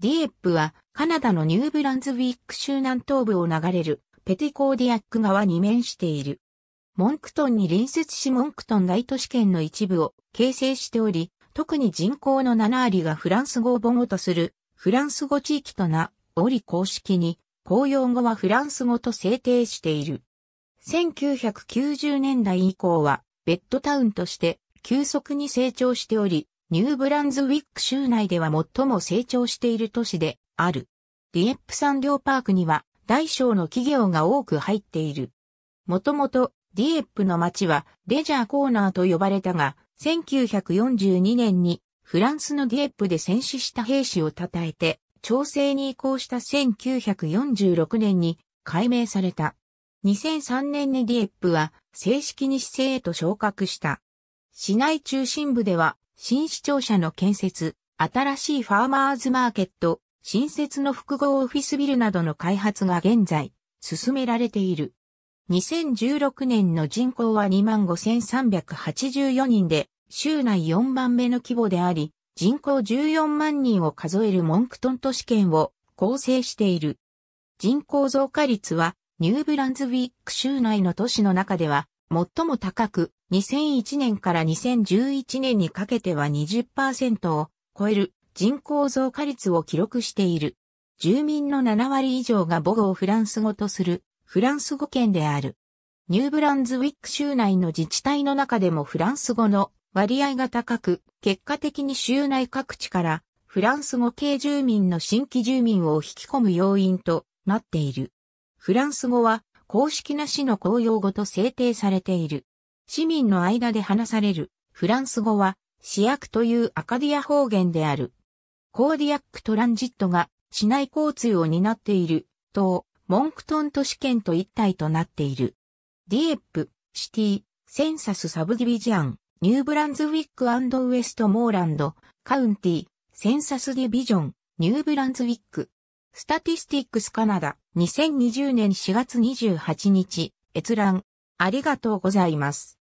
ディエップはカナダのニューブランズウィック州南東部を流れるペティコーディアック川に面している。モンクトンに隣接しモンクトン大都市圏の一部を形成しており、特に人口の7割がフランス語を母語とするフランス語地域とな、おり公式に公用語はフランス語と制定している。1990年代以降はベッドタウンとして急速に成長しており、ニューブランズウィック州内では最も成長している都市である。ディエップ産業パークには大小の企業が多く入っている。もともとディエップの街はレジャーコーナーと呼ばれたが、1942年にフランスのディエップで戦死した兵士を称えて、調整に移行した1946年に改名された。2003年にディエップは正式に市政へと昇格した。市内中心部では新市庁舎の建設、新しいファーマーズマーケット、新設の複合オフィスビルなどの開発が現在、進められている。2016年の人口は25,384人で、州内4番目の規模であり、人口14万人を数えるモンクトン都市圏を構成している。人口増加率は、ニューブランズウィック州内の都市の中では、最も高く、2001年から2011年にかけては20%を超える人口増加率を記録している。住民の7割以上が母語をフランス語とするフランス語圏である。ニューブランズウィック州内の自治体の中でもフランス語の割合が高く、結果的に州内各地からフランス語系住民の新規住民を引き込む要因となっている。フランス語は公式な市の公用語と制定されている。市民の間で話されるフランス語は、市役というアカディア方言である。コーディアックトランジットが市内交通を担っている、とモンクトン都市圏と一体となっている。ディエップ、シティ、センサスサブディビジアン、ニューブランズウィックウエストモーランド、カウンティ、センサスディビジョン、ニューブランズウィック。スタティスティックスカナダ、2020年4月28日、閲覧。ありがとうございます。